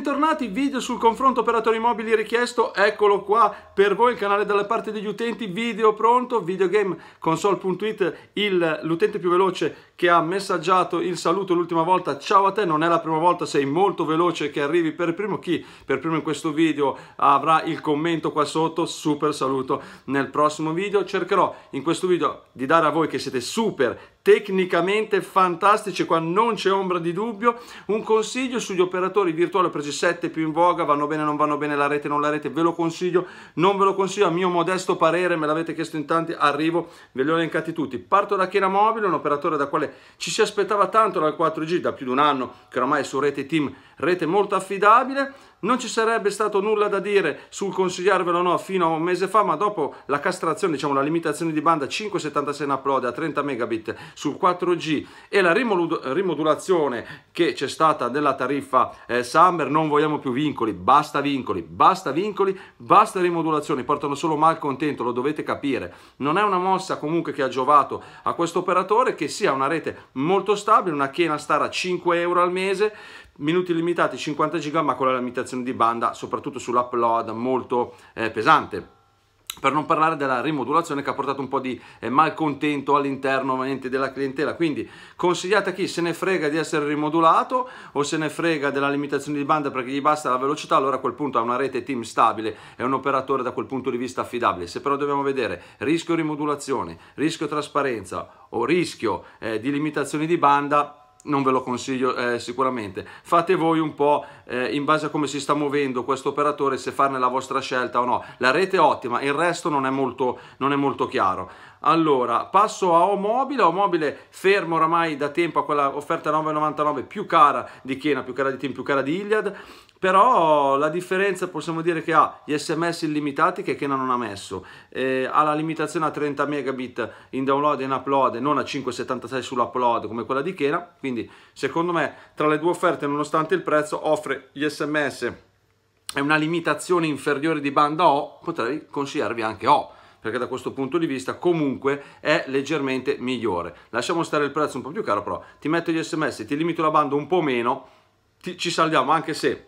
Bentornati, video sul confronto operatori mobili richiesto, eccolo qua per voi il canale dalla parte degli utenti, video pronto, videogameconsole.it, l'utente più veloce che ha messaggiato il saluto l'ultima volta. Ciao a te, non è la prima volta, sei molto veloce che arrivi per primo. Chi per primo in questo video avrà il commento qua sotto, super saluto. Nel prossimo video cercherò in questo video di dare a voi che siete super tecnicamente fantastici, qua non c'è ombra di dubbio, un consiglio sugli operatori virtuali presi 7 più in voga, vanno bene, non vanno bene, la rete, non la rete, ve lo consiglio, non ve lo consiglio, a mio modesto parere, me l'avete chiesto in tanti, arrivo, ve li ho elencati tutti. Parto da Chiena Mobile, un operatore da quale ci si aspettava tanto dal 4G da più di un anno che ormai è su Rete Team, rete molto affidabile, non ci sarebbe stato nulla da dire sul consigliarvelo o no fino a un mese fa, ma dopo la castrazione, diciamo la limitazione di banda 5,76 in upload a 30 megabit sul 4G e la rimodulazione che c'è stata della tariffa eh, Summer, non vogliamo più vincoli, basta vincoli, basta vincoli, basta rimodulazioni, portano solo malcontento, lo dovete capire. Non è una mossa comunque che ha giovato a questo operatore che sia una rete molto stabile, una Kena Star a 5 euro al mese, minuti limitati 50 giga ma con la limitazione di banda soprattutto sull'upload molto eh, pesante per non parlare della rimodulazione che ha portato un po' di eh, malcontento all'interno della clientela. Quindi consigliate a chi se ne frega di essere rimodulato o se ne frega della limitazione di banda perché gli basta la velocità, allora a quel punto ha una rete team stabile, è un operatore da quel punto di vista affidabile. Se però dobbiamo vedere rischio rimodulazione, rischio trasparenza o rischio eh, di limitazioni di banda, non ve lo consiglio eh, sicuramente. Fate voi un po' eh, in base a come si sta muovendo questo operatore se farne la vostra scelta o no. La rete è ottima, il resto non è molto, non è molto chiaro. Allora, passo a Omobile, Omobile fermo oramai da tempo a quella offerta 9,99 più cara di Kena, più cara di Team, più cara di Iliad, però la differenza possiamo dire che ha gli sms illimitati che Kena non ha messo, eh, ha la limitazione a 30 megabit in download e in upload, non a 5,76 sull'upload come quella di Kena, quindi secondo me tra le due offerte nonostante il prezzo offre gli sms e una limitazione inferiore di banda O, potrei consigliarvi anche O perché da questo punto di vista comunque è leggermente migliore. Lasciamo stare il prezzo un po' più caro, però ti metto gli sms, ti limito la banda un po' meno, ti, ci salviamo anche se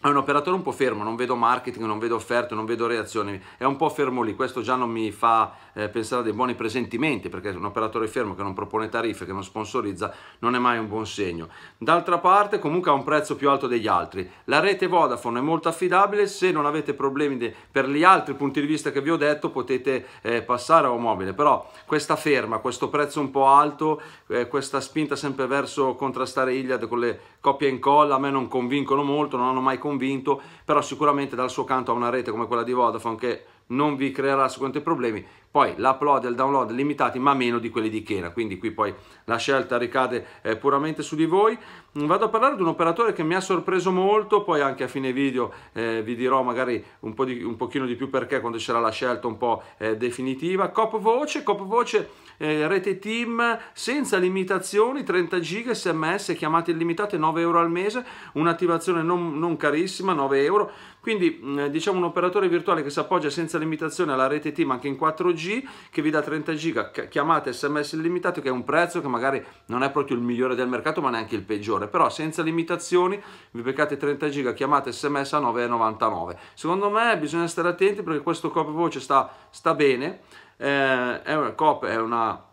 è un operatore un po' fermo, non vedo marketing, non vedo offerte, non vedo reazioni, è un po' fermo lì, questo già non mi fa eh, pensare a dei buoni presentimenti, perché un operatore fermo che non propone tariffe, che non sponsorizza, non è mai un buon segno. D'altra parte comunque ha un prezzo più alto degli altri. La rete Vodafone è molto affidabile, se non avete problemi de, per gli altri punti di vista che vi ho detto potete eh, passare a un mobile, però questa ferma, questo prezzo un po' alto, eh, questa spinta sempre verso contrastare Iliad con le coppie in colla, a me non convincono molto, non hanno mai convinto, però sicuramente dal suo canto ha una rete come quella di Vodafone che non vi creerà sicuramente problemi, poi l'upload e il download limitati ma meno di quelli di Kena, quindi qui poi la scelta ricade eh, puramente su di voi. Mm, vado a parlare di un operatore che mi ha sorpreso molto, poi anche a fine video eh, vi dirò magari un, po di, un pochino di più perché quando c'era la scelta un po' eh, definitiva. Cop Voce, Cop Voce eh, rete team senza limitazioni, 30 gig, sms, chiamate illimitate, 9 euro al mese, un'attivazione non, non carissima, 9 euro. Quindi mm, diciamo un operatore virtuale che si appoggia senza limitazione alla rete team anche in 4G che vi dà 30 giga, chiamate sms illimitato che è un prezzo che magari non è proprio il migliore del mercato ma neanche il peggiore, però senza limitazioni vi beccate 30 giga, chiamate sms a 9,99. Secondo me bisogna stare attenti perché questo copy voce sta, sta bene, eh, è una cop, è una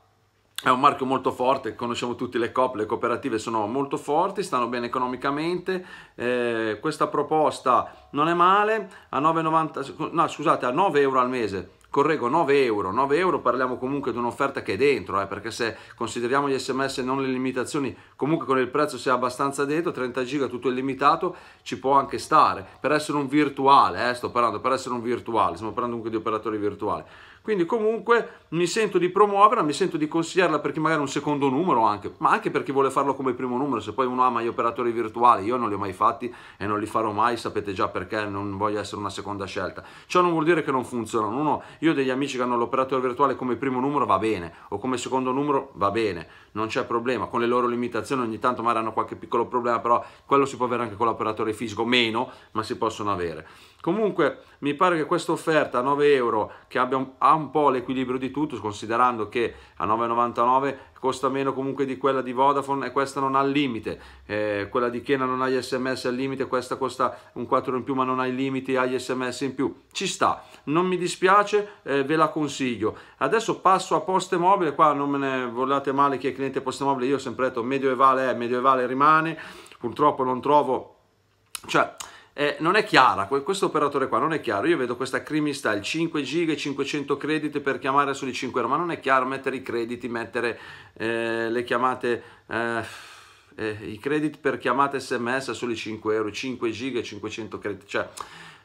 è un marchio molto forte, conosciamo tutti le COP, le cooperative sono molto forti, stanno bene economicamente, eh, questa proposta non è male, a 9,90, no, scusate, a 9 euro al mese correggo 9 euro, 9 euro parliamo comunque di un'offerta che è dentro, eh, perché se consideriamo gli sms e non le limitazioni, comunque con il prezzo sia abbastanza dentro, 30 giga tutto illimitato ci può anche stare, per essere un virtuale, eh, sto parlando, per essere un virtuale, stiamo parlando comunque di operatori virtuali. Quindi comunque mi sento di promuoverla, mi sento di consigliarla per chi magari è un secondo numero anche, ma anche per chi vuole farlo come primo numero, se poi uno ama gli operatori virtuali, io non li ho mai fatti e non li farò mai, sapete già perché non voglio essere una seconda scelta. Ciò non vuol dire che non funzionano, uno, io ho degli amici che hanno l'operatore virtuale come primo numero va bene, o come secondo numero va bene, non c'è problema, con le loro limitazioni ogni tanto magari hanno qualche piccolo problema, però quello si può avere anche con l'operatore fisico, meno, ma si possono avere. Comunque mi pare che questa offerta a 9 euro, che abbia un, ha un po' l'equilibrio di tutto, considerando che a 9,99 costa meno comunque di quella di Vodafone e questa non ha il limite, eh, quella di Kena non ha gli sms al limite, questa costa un 4 in più ma non ha i limiti, ha gli sms in più, ci sta, non mi dispiace, eh, ve la consiglio. Adesso passo a Poste Mobile, qua non me ne volete male chi è cliente Poste Mobile, io ho sempre detto medievale è, medievale rimane, purtroppo non trovo... Cioè, eh, non è chiara, questo operatore qua non è chiaro, io vedo questa Crimistyle 5 giga 500 crediti per chiamare sui 5 euro, ma non è chiaro mettere i crediti, mettere eh, le chiamate, eh, eh i crediti per chiamate sms sui 5 euro, 5 giga 500 crediti, cioè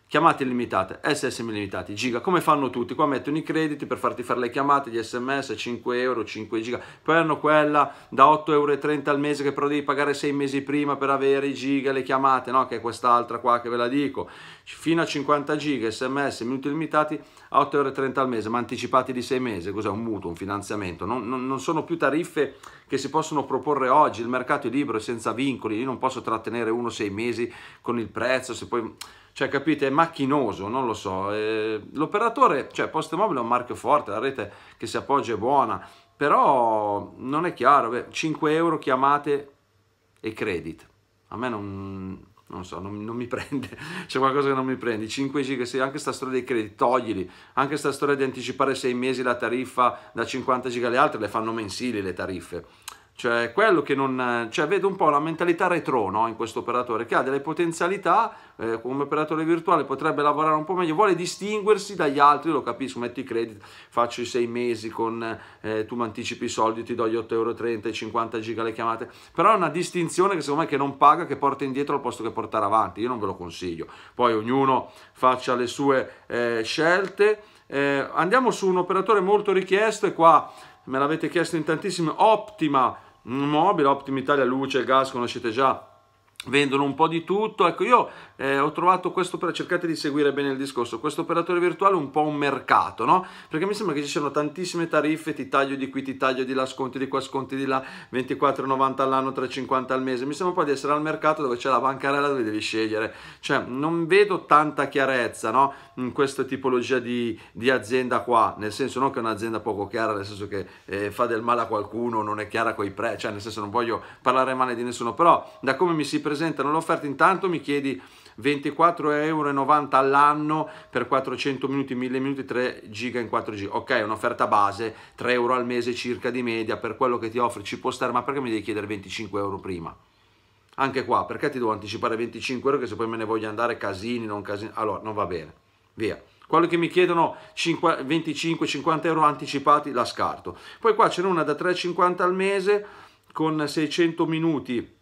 chiamate illimitate, SSM limitati, giga, come fanno tutti, qua mettono i crediti per farti fare le chiamate, gli sms, 5 euro, 5 giga, poi hanno quella da 8,30 euro al mese che però devi pagare 6 mesi prima per avere i giga, le chiamate, no? che è quest'altra qua che ve la dico, fino a 50 giga, sms, minuti limitati, a 8,30 euro al mese, ma anticipati di 6 mesi, cos'è un mutuo, un finanziamento, non, non, non, sono più tariffe che si possono proporre oggi, il mercato è libero e senza vincoli, io non posso trattenere uno 6 mesi con il prezzo, se poi... Cioè, capite, è macchinoso, non lo so. Eh, l'operatore, cioè, Postemobile è un marchio forte, la rete che si appoggia è buona, però non è chiaro, beh, 5 euro chiamate e credit. A me non, non so, non, non mi prende, c'è qualcosa che non mi prende, 5 giga, anche sta storia dei crediti, toglili, anche sta storia di anticipare 6 mesi la tariffa da 50 giga alle altre, le fanno mensili le tariffe, cioè, quello che non... Cioè, vedo un po' la mentalità retro, no? In questo operatore, che ha delle potenzialità, eh, come operatore virtuale potrebbe lavorare un po' meglio, vuole distinguersi dagli altri, lo capisco, metti i credit, faccio i sei mesi con... Eh, tu mi anticipi i soldi, ti do gli 8,30 euro, 50 giga le chiamate. Però è una distinzione che secondo me che non paga, che porta indietro al posto che portare avanti. Io non ve lo consiglio. Poi ognuno faccia le sue eh, scelte. Eh, andiamo su un operatore molto richiesto e qua me l'avete chiesto in tantissimi, Optima mobile, Optim Italia, luce, gas, conoscete già, vendono un po' di tutto. Ecco, io eh, ho trovato questo, cercate di seguire bene il discorso, questo operatore virtuale è un po' un mercato, no? Perché mi sembra che ci siano tantissime tariffe, ti taglio di qui, ti taglio di là, sconti di qua, sconti di là, 24,90 all'anno, 3,50 al mese, mi sembra un po' di essere al mercato dove c'è la bancarella dove devi scegliere, cioè non vedo tanta chiarezza, no? In questa tipologia di, di azienda qua, nel senso non che è un'azienda poco chiara, nel senso che eh, fa del male a qualcuno, non è chiara coi prezzi, cioè nel senso non voglio parlare male di nessuno, però da come mi si presentano le offerte intanto mi chiedi 24,90 euro all'anno per 400 minuti, 1000 minuti, 3 giga in 4G. Ok, un'offerta base, 3 euro al mese circa di media, per quello che ti offri, ci può stare, ma perché mi devi chiedere 25 euro prima? Anche qua, perché ti devo anticipare 25 euro che se poi me ne voglio andare casini, non casini, allora non va bene, via. Quello che mi chiedono 25-50 euro anticipati la scarto. Poi qua ce n'è una da 3,50 al mese con 600 minuti,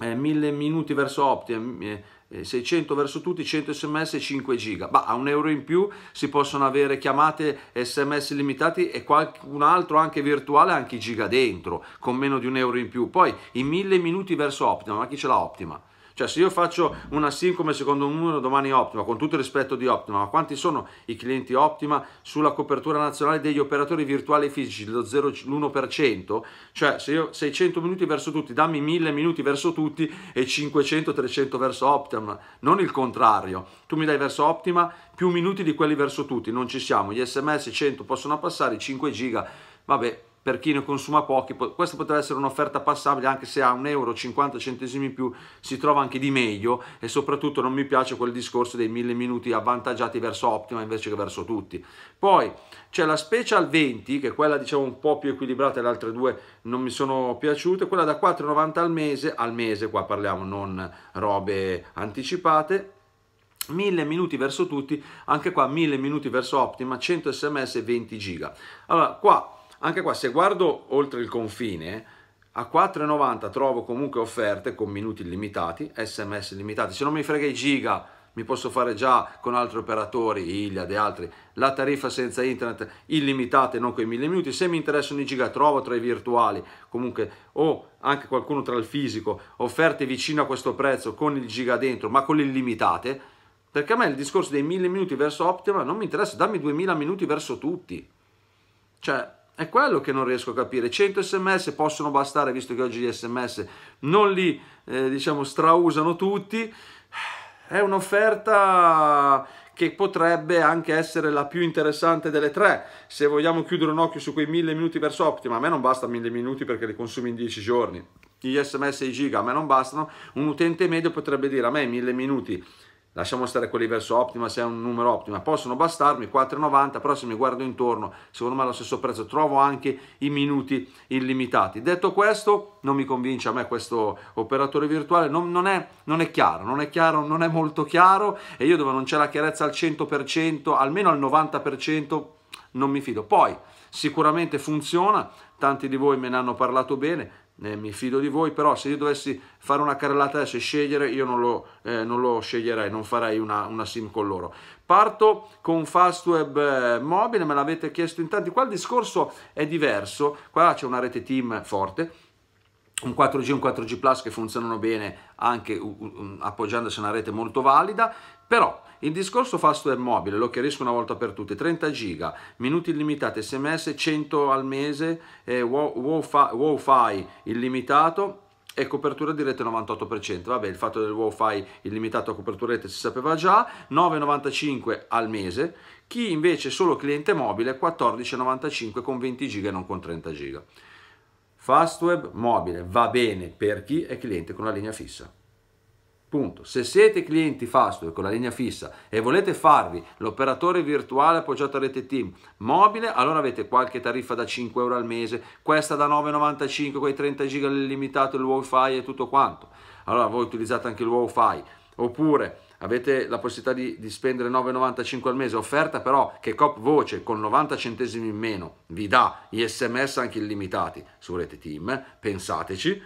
eh, 1000 minuti verso Opti, eh, eh 600 eh, verso tutti, 100 sms, e 5 giga. Ma a un euro in più si possono avere chiamate sms limitati e qualcun altro anche virtuale, anche giga dentro, con meno di un euro in più. Poi i 1000 minuti verso Optima, ma chi ce l'ha Optima? Cioè se io faccio una SIM come secondo numero domani Optima, con tutto il rispetto di Optima, ma quanti sono i clienti Optima sulla copertura nazionale degli operatori virtuali e fisici, lo 0, l'1%? Cioè se io 600 minuti verso tutti, dammi 1000 minuti verso tutti e 500-300 verso Optima, non il contrario. Tu mi dai verso Optima più minuti di quelli verso tutti, non ci siamo. Gli sms 100 possono passare, 5 giga, vabbè per chi ne consuma pochi, questa potrebbe essere un'offerta passabile anche se a 1,50 euro in più si trova anche di meglio e soprattutto non mi piace quel discorso dei 1000 minuti avvantaggiati verso Optima invece che verso tutti. Poi c'è la Special 20 che è quella diciamo un po' più equilibrata, le altre due non mi sono piaciute, quella da 4,90 al mese, al mese qua parliamo non robe anticipate, 1000 minuti verso tutti, anche qua 1000 minuti verso Optima, 100 sms e 20 giga. Allora qua anche qua se guardo oltre il confine, a 4,90 trovo comunque offerte con minuti limitati, sms limitati, se non mi frega i giga mi posso fare già con altri operatori, Iliad e altri, la tariffa senza internet illimitate non con i 1000 minuti, se mi interessano i giga trovo tra i virtuali, comunque o anche qualcuno tra il fisico, offerte vicino a questo prezzo con il giga dentro ma con le illimitate, perché a me il discorso dei mille minuti verso Optima non mi interessa, dammi 2000 minuti verso tutti, cioè è quello che non riesco a capire. 100 sms possono bastare, visto che oggi gli sms non li, eh, diciamo, strausano tutti. È un'offerta che potrebbe anche essere la più interessante delle tre, se vogliamo chiudere un occhio su quei 1000 minuti verso Optima. A me non basta 1000 minuti perché li consumi in 10 giorni. Gli sms e i giga a me non bastano. Un utente medio potrebbe dire a me 1000 minuti lasciamo stare quelli verso Optima se è un numero Optima, possono bastarmi 4,90 però se mi guardo intorno secondo me allo stesso prezzo trovo anche i minuti illimitati. Detto questo non mi convince a me questo operatore virtuale, non, non, è, non è chiaro, non è chiaro, non è molto chiaro e io dove non c'è la chiarezza al 100%, almeno al 90% non mi fido. Poi sicuramente funziona, tanti di voi me ne hanno parlato bene, eh, mi fido di voi, però se io dovessi fare una carrellata adesso e scegliere, io non lo, eh, non lo sceglierei, non farei una, una, sim con loro. Parto con Fastweb eh, Mobile, me l'avete chiesto in tanti, qua il discorso è diverso, qua c'è una rete team forte, un 4G un 4G Plus che funzionano bene anche appoggiandosi a una rete molto valida, però il discorso fast web mobile lo chiarisco una volta per tutte, 30 giga, minuti illimitati, sms 100 al mese, eh, wifi, wifi illimitato e copertura di rete 98%, vabbè il fatto del wifi illimitato a copertura di rete si sapeva già, 9,95 al mese, chi invece è solo cliente mobile 14,95 con 20 giga e non con 30 giga. Fastweb mobile va bene per chi è cliente con la linea fissa. Punto. Se siete clienti Fastweb con la linea fissa e volete farvi l'operatore virtuale appoggiato a rete team mobile, allora avete qualche tariffa da 5 euro al mese, questa da 9,95 con i 30 giga illimitato, il wifi e tutto quanto. Allora voi utilizzate anche il wifi. Oppure avete la possibilità di, di spendere 9,95 al mese, offerta però che Cop Voce con 90 centesimi in meno vi dà gli sms anche illimitati se volete team, pensateci,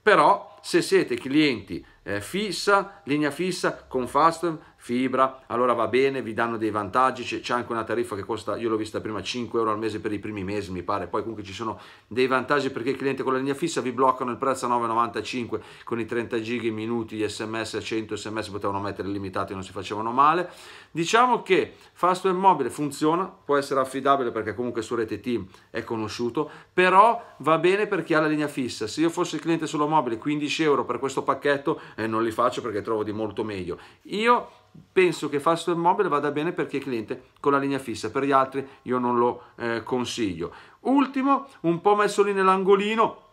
però se siete clienti eh, fissa, linea fissa, con Fast, fibra, allora va bene, vi danno dei vantaggi, c'è anche una tariffa che costa, io l'ho vista prima, 5 euro al mese per i primi mesi mi pare, poi comunque ci sono dei vantaggi perché il cliente con la linea fissa vi bloccano il prezzo a 9,95 con i 30 giga minuti, gli sms a 100 sms potevano mettere limitati, non si facevano male. Diciamo che Fasto Mobile funziona, può essere affidabile perché comunque su rete team è conosciuto, però va bene per chi ha la linea fissa, se io fossi il cliente solo mobile 15 euro per questo pacchetto eh, non li faccio perché trovo di molto meglio. Io penso che Fast Mobile vada bene per chi è cliente con la linea fissa, per gli altri io non lo eh, consiglio. Ultimo, un po' messo lì nell'angolino,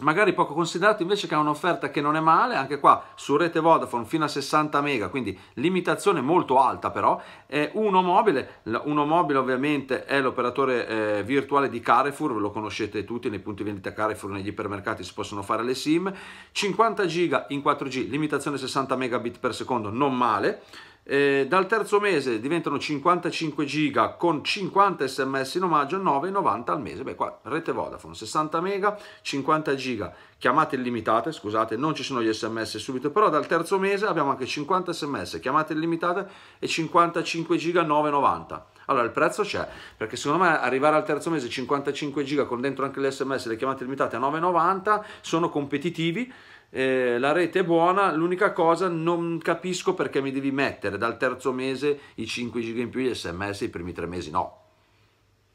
magari poco considerato invece che ha un'offerta che non è male, anche qua su rete Vodafone fino a 60 mega, quindi limitazione molto alta però, è Uno Mobile, Uno Mobile ovviamente è l'operatore eh, virtuale di Carrefour, lo conoscete tutti, nei punti vendita Carrefour, negli ipermercati si possono fare le SIM, 50 giga in 4G, limitazione 60 megabit per secondo, non male, eh, dal terzo mese diventano 55 giga con 50 sms in omaggio 9,90 al mese. Beh, qua rete Vodafone 60 mega, 50 giga, chiamate illimitate, scusate, non ci sono gli sms subito, però dal terzo mese abbiamo anche 50 sms, chiamate illimitate e 55 giga 9,90. Allora il prezzo c'è, perché secondo me arrivare al terzo mese 55 giga con dentro anche le sms, e le chiamate illimitate a 9,90 sono competitivi eh, la rete è buona, l'unica cosa non capisco perché mi devi mettere dal terzo mese i 5 giga in più di sms i primi tre mesi, no.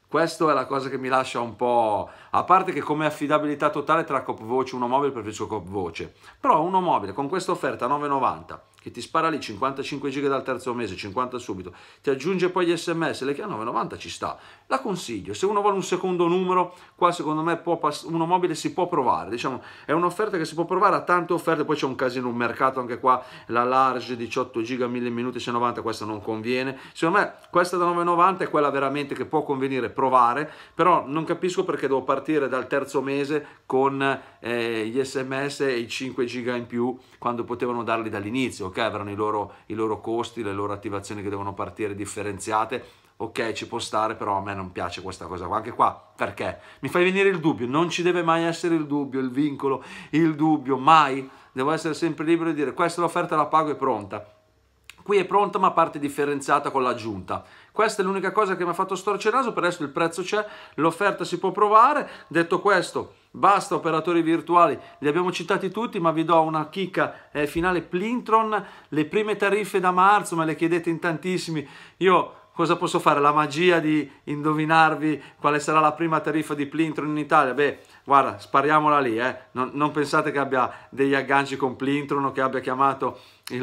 Questa è la cosa che mi lascia un po'... A parte che come affidabilità totale tra Copvoce e Uno Mobile preferisco Copvoce. Però Uno Mobile con questa offerta 9,90 che ti spara lì 55 giga dal terzo mese, 50 subito, ti aggiunge poi gli sms, le chiama 9,90 ci sta. La consiglio, se uno vuole un secondo numero, qua secondo me uno mobile si può provare, diciamo, è un'offerta che si può provare a tante offerte, poi c'è un casino, un mercato anche qua, la large 18 giga, 1000 minuti, 190, questa non conviene. Secondo me questa da 9,90 è quella veramente che può convenire provare, però non capisco perché devo partire dal terzo mese con eh, gli sms e i 5 giga in più quando potevano darli dall'inizio ok? ok avranno i loro, i loro costi, le loro attivazioni che devono partire differenziate, ok ci può stare però a me non piace questa cosa qua anche qua perché mi fai venire il dubbio non ci deve mai essere il dubbio il vincolo il dubbio mai devo essere sempre libero di dire questa l'offerta la pago e pronta Qui è pronta ma parte differenziata con l'aggiunta. Questa è l'unica cosa che mi ha fatto storcere il naso, per adesso il prezzo c'è, l'offerta si può provare. Detto questo, basta operatori virtuali, li abbiamo citati tutti, ma vi do una chicca eh, finale Plintron, le prime tariffe da marzo, me le chiedete in tantissimi. Io cosa posso fare? La magia di indovinarvi quale sarà la prima tariffa di Plintron in Italia? Beh, guarda, spariamola lì, eh. non, non, pensate che abbia degli agganci con Plintron o che abbia chiamato il,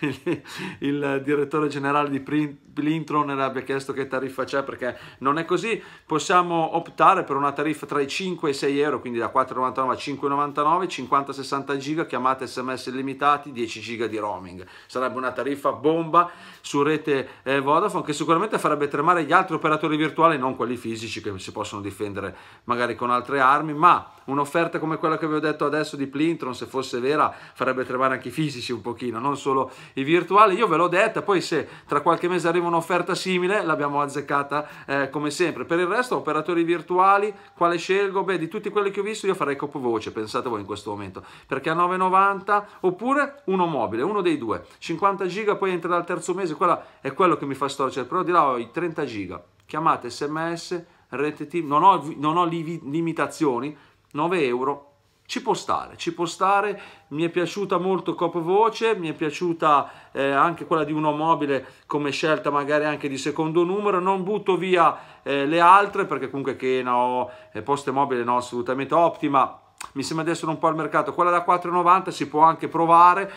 il, eh, il direttore generale di Plintron e abbia chiesto che tariffa c'è, perché non è così. Possiamo optare per una tariffa tra i 5 e i 6 euro, quindi da 4,99 a 5,99, 50-60 giga, chiamate sms illimitati, 10 giga di roaming. Sarebbe una tariffa bomba su rete eh, Vodafone che sicuramente farebbe tremare gli altri operatori virtuali, non quelli fisici che si possono difendere magari con altre armi, presentarmi, ma un'offerta come quella che vi ho detto adesso di Plintron, se fosse vera, farebbe tremare anche i fisici un pochino, non solo i virtuali. Io ve l'ho detta, poi se tra qualche mese arriva un'offerta simile, l'abbiamo azzeccata eh, come sempre. Per il resto, operatori virtuali, quale scelgo? Beh, di tutti quelli che ho visto, io farei copovoce, pensate voi in questo momento, perché a 9,90 oppure uno mobile, uno dei due. 50 giga, poi entra dal terzo mese, quella è quello che mi fa storcere, però di là ho i 30 giga. Chiamate sms RTT, non ho, non ho li, limitazioni, 9 euro. Ci può stare, ci può stare, mi è piaciuta molto Copvoce, mi è piaciuta eh, anche quella di uno mobile come scelta magari anche di secondo numero, non butto via eh, le altre perché comunque che no, eh, poste mobile no, assolutamente ottima, mi sembra di essere un po' al mercato, quella da 4,90 si può anche provare,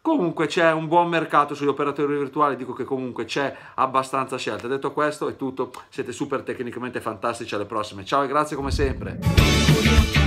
Comunque c'è un buon mercato sugli operatori virtuali, dico che comunque c'è abbastanza scelta. Detto questo è tutto, siete super tecnicamente fantastici, alle prossime. Ciao e grazie come sempre.